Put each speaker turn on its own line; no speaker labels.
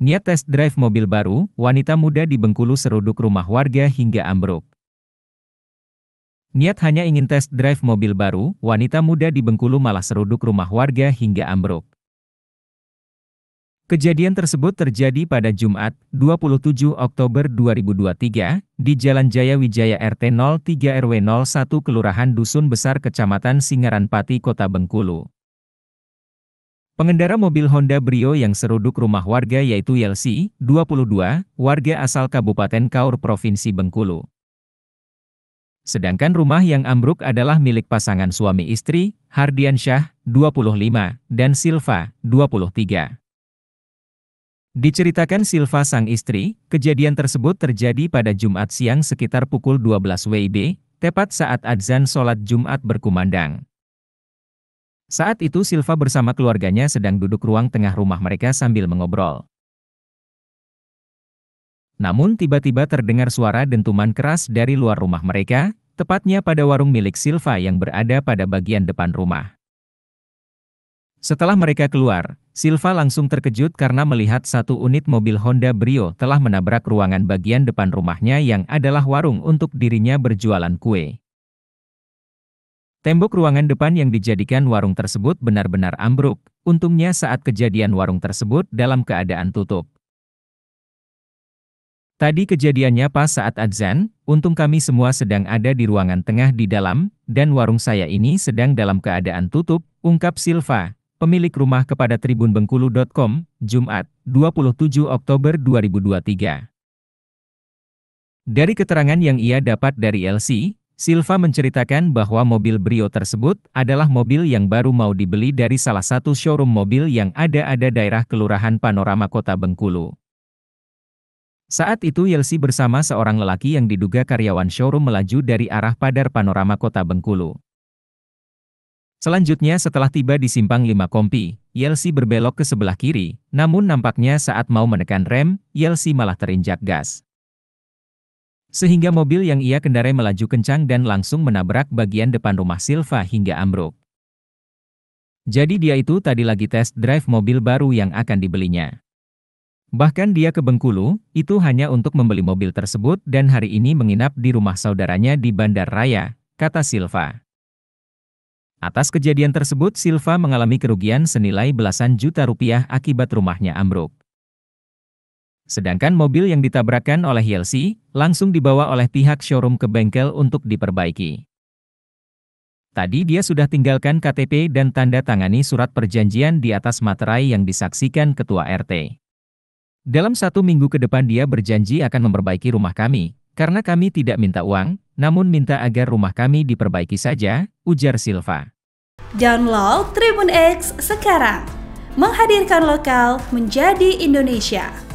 Niat tes drive mobil baru, wanita muda di Bengkulu seruduk rumah warga hingga ambruk. Niat hanya ingin tes drive mobil baru, wanita muda di Bengkulu malah seruduk rumah warga hingga ambruk. Kejadian tersebut terjadi pada Jumat, 27 Oktober 2023, di Jalan Jaya Wijaya RT 03 RW 01 Kelurahan Dusun Besar Kecamatan Singaranpati, Kota Bengkulu. Pengendara mobil Honda Brio yang seruduk rumah warga yaitu Yelsi, 22, warga asal Kabupaten Kaur Provinsi Bengkulu. Sedangkan rumah yang ambruk adalah milik pasangan suami istri, Hardian Hardiansyah, 25, dan Silva, 23. Diceritakan Silva sang istri, kejadian tersebut terjadi pada Jumat siang sekitar pukul 12 WIB, tepat saat adzan sholat Jumat berkumandang. Saat itu Silva bersama keluarganya sedang duduk ruang tengah rumah mereka sambil mengobrol. Namun tiba-tiba terdengar suara dentuman keras dari luar rumah mereka, tepatnya pada warung milik Silva yang berada pada bagian depan rumah. Setelah mereka keluar, Silva langsung terkejut karena melihat satu unit mobil Honda Brio telah menabrak ruangan bagian depan rumahnya yang adalah warung untuk dirinya berjualan kue. Tembok ruangan depan yang dijadikan warung tersebut benar-benar ambruk, untungnya saat kejadian warung tersebut dalam keadaan tutup. Tadi kejadiannya pas saat adzan, untung kami semua sedang ada di ruangan tengah di dalam, dan warung saya ini sedang dalam keadaan tutup, ungkap Silva, pemilik rumah kepada tribunbengkulu.com, Jumat, 27 Oktober 2023. Dari keterangan yang ia dapat dari LC, Silva menceritakan bahwa mobil Brio tersebut adalah mobil yang baru mau dibeli dari salah satu showroom mobil yang ada-ada daerah Kelurahan Panorama Kota Bengkulu. Saat itu Yelsi bersama seorang lelaki yang diduga karyawan showroom melaju dari arah Padar Panorama Kota Bengkulu. Selanjutnya setelah tiba di simpang Lima Kompi, Yelsi berbelok ke sebelah kiri, namun nampaknya saat mau menekan rem, Yelsi malah terinjak gas. Sehingga mobil yang ia kendarai melaju kencang dan langsung menabrak bagian depan rumah Silva hingga ambruk. Jadi dia itu tadi lagi tes drive mobil baru yang akan dibelinya. Bahkan dia ke Bengkulu, itu hanya untuk membeli mobil tersebut dan hari ini menginap di rumah saudaranya di Bandar Raya, kata Silva. Atas kejadian tersebut Silva mengalami kerugian senilai belasan juta rupiah akibat rumahnya ambruk. Sedangkan mobil yang ditabrakkan oleh Yelsi, langsung dibawa oleh pihak showroom ke bengkel untuk diperbaiki. Tadi dia sudah tinggalkan KTP dan tanda tangani surat perjanjian di atas materai yang disaksikan ketua RT. Dalam satu minggu ke depan dia berjanji akan memperbaiki rumah kami, karena kami tidak minta uang, namun minta agar rumah kami diperbaiki saja, ujar Silva. Download Tribun X sekarang, menghadirkan lokal menjadi Indonesia.